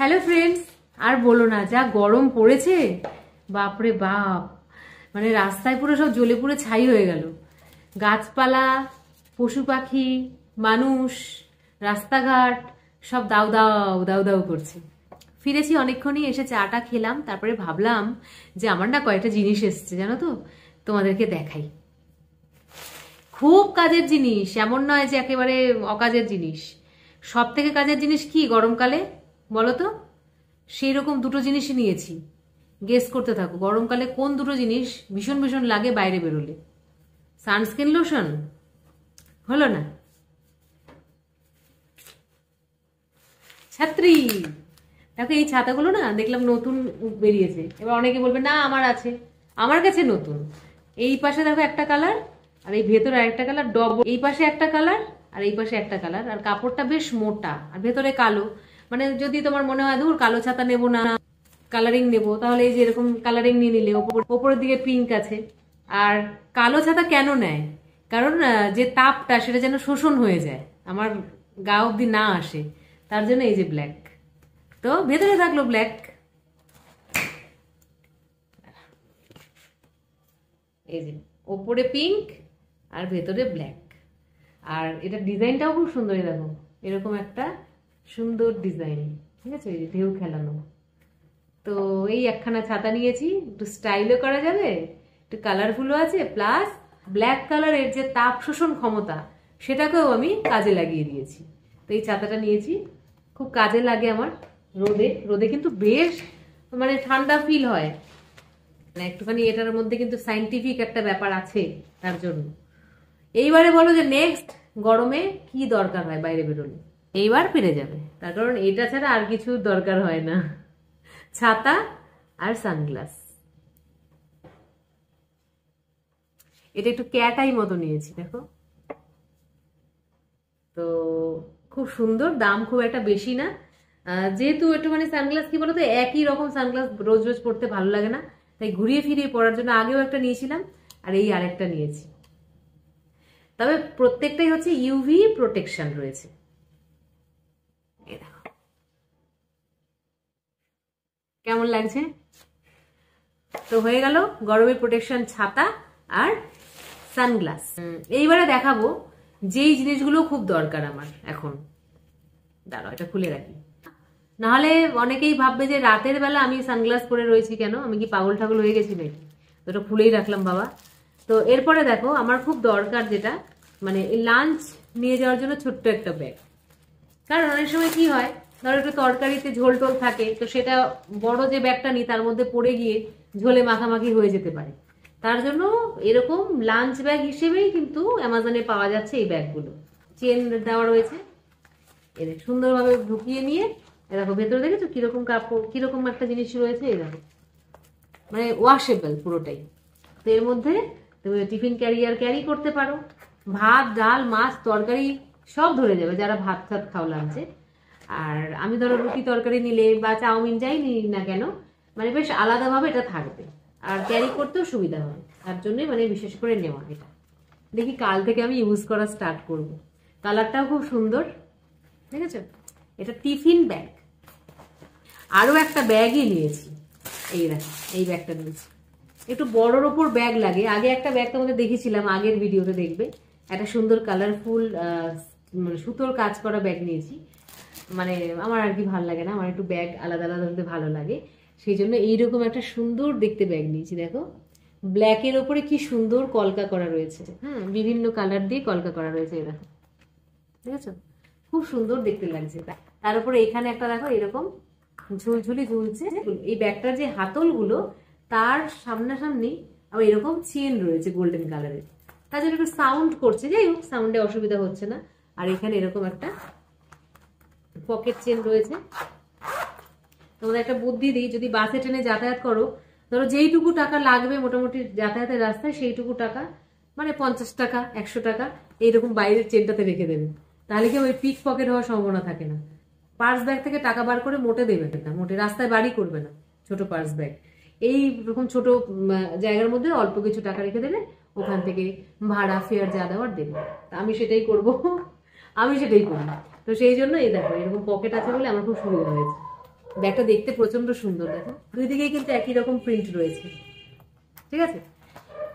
hello friends আর বলো না যা গরম পড়েছে বাপরে বাপ মানে রাস্তায় পুরো সব জ্বলে পুরো ছাই হয়ে গেল গাছপালা পশু পাখি মানুষ রাস্তাঘাট সব দাও দাও দাউ দাউ করছে ফিরেছি অনেকক্ষণই এসে চাটা খেলাম তারপরে ভাবলাম যে আমার না কয়েকটা জিনিস এসছে জানো তো তোমাদেরকে দেখাই খুব কাজের জিনিস এমন নয় যে একেবারে অকাজের জিনিস সব থেকে কাজের জিনিস কি গরমকালে বলো তো সেই রকম দুটো জিনিসই নিয়েছি গেস করতে থাকো গরমকালে কোন দুটো জিনিস ভীষণ ভীষণ লাগে বাইরে বেরোলে সানস্ক্রিন লোশন হলো না ছাত্রী দেখো এই ছাতাগুলো না দেখলাম নতুন বেরিয়েছে এবার অনেকে বলবে না আমার আছে আমার কাছে নতুন এই পাশে দেখো একটা কালার আর এই ভেতরে আরেকটা কালার ডব এই পাশে একটা কালার আর এই পাশে একটা কালার আর কাপড়টা বেশ মোটা আর ভেতরে কালো মানে যদি তোমার মনে হয় ধর কালো ছাতা নেবো না কালারিং নেবো তাহলে এই যে এরকম কালারিং নিয়ে নিলে ওপরের দিকে পিঙ্ক আছে আর কালো ছাতা কেন নেয় কারণ যে তাপটা সেটা যেন শোষণ হয়ে যায় আমার গা অব্দি না আসে তার জন্য এই যে ব্ল্যাক তো ভেতরে থাকলো ব্ল্যাক এই যে ওপরে পিঙ্ক আর ভেতরে ব্ল্যাক আর এটা ডিজাইনটাও খুব সুন্দরই দেখো এরকম একটা সুন্দর ডিজাইন ঠিক আছে ঢেউ খেলানো তো এই একখানা ছাতা নিয়েছি একটু স্টাইলও করা যাবে একটু কালারফুলও আছে প্লাস ব্ল্যাক কালারের যে তাপ শোষণ ক্ষমতা সেটাকেও আমি কাজে লাগিয়ে দিয়েছি তো এই ছাতাটা নিয়েছি খুব কাজে লাগে আমার রোদে রোদে কিন্তু বেশ মানে ঠান্ডা ফিল হয় মানে একটুখানি এটার মধ্যে কিন্তু সাইন্টিফিক একটা ব্যাপার আছে তার জন্য এইবারে বলো যে নেক্সট গরমে কি দরকার হয় বাইরে বেরোলে এইবার পেরে যাবে তার কারণ এটা ছাড়া আর কিছু দরকার হয় না ছাতা আর সানগ্লাস এটা একটু ক্যাটাই মতো নিয়েছি দেখো তো খুব সুন্দর দাম খুব একটা বেশি না যেহেতু একটু মানে সানগ্লাস কি বলতো একই রকম সানগ্লাস রোজ রোজ পড়তে ভালো লাগে না তাই ঘুরিয়ে ফিরিয়ে পড়ার জন্য আগেও একটা নিয়েছিলাম আর এই আরেকটা নিয়েছি তবে প্রত্যেকটাই হচ্ছে ইউভি প্রোটেকশন রয়েছে কেমন লাগছে তো হয়ে গেল গরমে প্রোটেকশন ছাতা আর সানগ্লাস এইবারে দেখাবো যেই জিনিসগুলো খুব দরকার আমার এখন দাঁড়াও এটা খুলে রাখি নাহলে অনেকেই ভাববে যে রাতের বেলা আমি সানগ্লাস পরে রয়েছি কেন আমি কি পাগল ঠাগল হয়ে গেছি নাকি ওটা খুলেই রাখলাম বাবা তো এরপরে দেখো আমার খুব দরকার যেটা মানে লাঞ্চ নিয়ে যাওয়ার জন্য ছোট্ট একটা ব্যাগ কারণ অনেক সময় কি হয় ধরো একটু তরকারিতে ঝোল টোল থাকে তো সেটা বড় যে ব্যাগটা নিই তার মধ্যে পড়ে গিয়ে ঝোলে মাখামাখি হয়ে যেতে পারে তার জন্য এরকম লাঞ্চ ব্যাগ হিসেবেই কিন্তু অ্যামাজনে পাওয়া যাচ্ছে এই ব্যাগগুলো চেন দেওয়া রয়েছে এর সুন্দরভাবে ঢুকিয়ে নিয়ে এরকম ভেতরে দেখেছো কিরকম কাপড় কিরকম একটা জিনিস রয়েছে এরকম মানে ওয়াশেবল পুরোটাই তো এর মধ্যে তুমি টিফিন ক্যারিয়ার ক্যারি করতে পারো ভাত ডাল মাছ তরকারি সব ধরে যাবে যারা ভাত ভাত খাও লাঞ্চে আর আমি ধরো রুটি তরকারি নিলে বা চাউমিন যাই নিই না কেন মানে বেশ আলাদাভাবে এটা থাকবে আর ক্যারি করতেও সুবিধা হবে তার জন্যই মানে বিশেষ করে নেওয়া এটা দেখি কাল থেকে আমি ইউজ করা স্টার্ট করব কালারটাও খুব সুন্দর ঠিক আছে এটা টিফিন ব্যাগ আরও একটা ব্যাগই নিয়েছি এই দেখ এই ব্যাগটা নিয়েছি একটু বড়োর ওপর ব্যাগ লাগে আগে একটা ব্যাগ তোমাদের দেখেছিলাম আগের ভিডিওতে দেখবে একটা সুন্দর কালারফুল মানে সুতোর কাজ করা ব্যাগ নিয়েছি মানে আমার আর কি ভালো লাগে না আমার একটু ব্যাগ আলাদা আলাদা হতে ভালো লাগে সেই জন্য এইরকম একটা সুন্দর দেখতে ব্যাগ নিয়েছি দেখো ব্ল্যাকের ওপরে কি সুন্দর কলকা করা রয়েছে হ্যাঁ বিভিন্ন কালার দিয়ে কলকা করা রয়েছে এরকম ঠিক আছে খুব সুন্দর দেখতে লাগছে তার উপরে এখানে একটা দেখো এরকম ঝুলঝুলি ঝুলছে এই ব্যাগটার যে হাতলগুলো তার সামনাসামনি আবার এরকম চেন রয়েছে গোল্ডেন কালারের তার জন্য একটু সাউন্ড করছে যাই হোক সাউন্ডে অসুবিধা হচ্ছে না আর এখানে এরকম একটা পকেট চেন রয়েছে তোমাদের একটা বুদ্ধি দিই যদি বাসে ট্রেনে যাতায়াত করো ধরো যেইটুকু টাকা লাগবে মোটামুটি যাতায়াতের রাস্তায় সেইটুকু টাকা মানে পঞ্চাশ টাকা একশো টাকা এইরকম বাইরের চেনটাতে রেখে দেবে তাহলে কি ওই পিক পকেট হওয়ার সম্ভাবনা থাকে না পার্স ব্যাগ থেকে টাকা বার করে মোটে দেবে না মোটে রাস্তায় বাড়ি করবে না ছোট পার্স ব্যাগ এই রকম ছোট জায়গার মধ্যে অল্প কিছু টাকা রেখে দেবে ওখান থেকে ভাড়া ফেয়ার যা দেওয়ার দেবে আমি সেটাই করব আমি সেটাই করবো তো সেই জন্য এই দেখো এরকম পকেট আছে বলে আমার খুব সুবিধা হয়েছে ব্যাগটা দেখতে প্রচন্ড সুন্দর দেখো দুই দিকেই কিন্তু একই রকম প্রিন্ট রয়েছে ঠিক আছে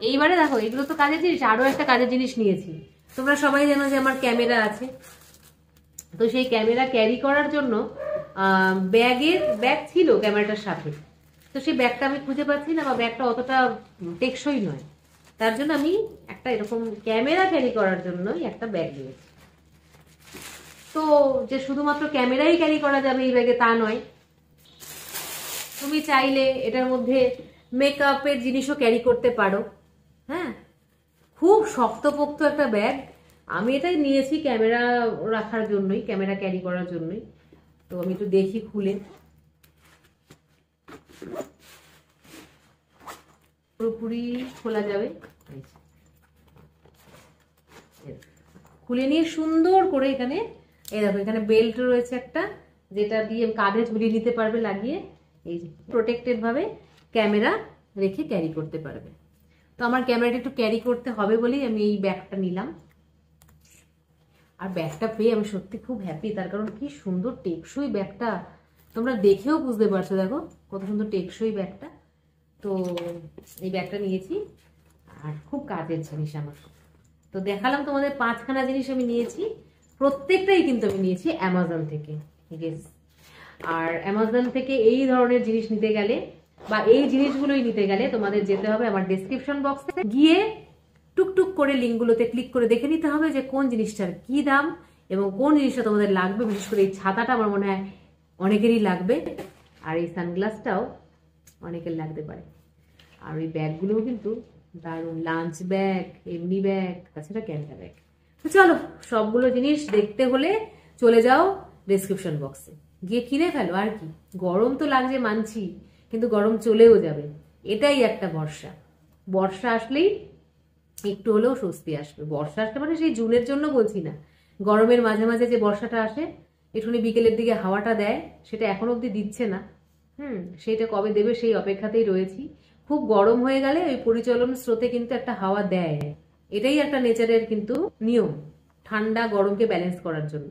এইবারে দেখো এগুলো তো কাজের জিনিস আরও একটা কাজের জিনিস নিয়েছি তোমরা সবাই জানো যে আমার ক্যামেরা আছে তো সেই ক্যামেরা ক্যারি করার জন্য ব্যাগের ব্যাগ ছিল ক্যামেরাটার সাথে তো সেই ব্যাগটা আমি খুঁজে পাচ্ছি না বা ব্যাগটা অতটা টেকসই নয় তার জন্য আমি একটা এরকম ক্যামেরা ক্যারি করার জন্যই একটা ব্যাগ নিয়েছি তো যে শুধুমাত্র ক্যামেরাই ক্যারি করা যাবে এই ব্যাগে তা নয় তুমি চাইলে এটার মধ্যে মেকআপের জিনিসও ক্যারি করতে পারো হ্যাঁ খুব শক্তপোক্ত একটা ব্যাগ আমি এটাই নিয়েছি ক্যামেরা রাখার জন্যই ক্যামেরা ক্যারি করার জন্যই তো আমি একটু দেখি খুলে পুরোপুরি খোলা যাবে খুলে নিয়ে সুন্দর করে এখানে এই দেখো এখানে বেল্ট রয়েছে একটা যেটা দিয়ে কাঁধে ঝুলিয়ে নিতে পারবে লাগিয়ে এই যে প্রোটেক্টেডভাবে ক্যামেরা রেখে ক্যারি করতে পারবে তো আমার ক্যামেরাটা একটু ক্যারি করতে হবে বলেই আমি এই ব্যাগটা নিলাম আর ব্যাগটা পেয়ে আমি সত্যি খুব হ্যাপি তার কারণ কি সুন্দর টেকসই ব্যাগটা তোমরা দেখেও বুঝতে পারছো দেখো কত সুন্দর টেকসই ব্যাগটা তো এই ব্যাগটা নিয়েছি আর খুব কাজের জিনিস আমার তো দেখালাম তোমাদের পাঁচখানা জিনিস আমি নিয়েছি প্রত্যেকটাই কিন্তু আমি নিয়েছি অ্যামাজন থেকে গেস আর অ্যামাজন থেকে এই ধরনের জিনিস নিতে গেলে বা এই জিনিসগুলোই নিতে গেলে তোমাদের যেতে হবে আমার ডিসক্রিপশন বক্সে গিয়ে টুকটুক করে লিঙ্কগুলোতে ক্লিক করে দেখে নিতে হবে যে কোন জিনিসটার কি দাম এবং কোন জিনিসটা তোমাদের লাগবে বিশেষ করে এই ছাতাটা আমার মনে হয় অনেকেরই লাগবে আর এই সানগ্লাসটাও অনেকের লাগতে পারে আর ওই ব্যাগগুলোও কিন্তু দারুণ লাঞ্চ ব্যাগ এমনি ব্যাগ তাছাড়া ক্যানটা ব্যাগ তো চলো সবগুলো জিনিস দেখতে হলে চলে যাও ডেসক্রিপশন বক্সে গিয়ে কিনে ফেলো আর কি গরম তো লাগছে মানছি কিন্তু গরম চলেও যাবে এটাই একটা বর্ষা বর্ষা আসলেই একটু হলেও স্বস্তি আসবে বর্ষা আসলে মানে সেই জুনের জন্য বলছি না গরমের মাঝে মাঝে যে বর্ষাটা আসে একটু বিকেলের দিকে হাওয়াটা দেয় সেটা এখন অবধি দিচ্ছে না হুম সেটা কবে দেবে সেই অপেক্ষাতেই রয়েছি খুব গরম হয়ে গেলে ওই পরিচলন স্রোতে কিন্তু একটা হাওয়া দেয় এটাই একটা নেচারের কিন্তু নিয়ম ঠান্ডা গরমকে ব্যালেন্স করার জন্য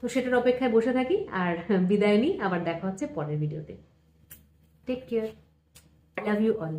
তো সেটার অপেক্ষায় বসে থাকি আর বিদায় নিই আবার দেখা হচ্ছে পরের ভিডিওতে take care love you all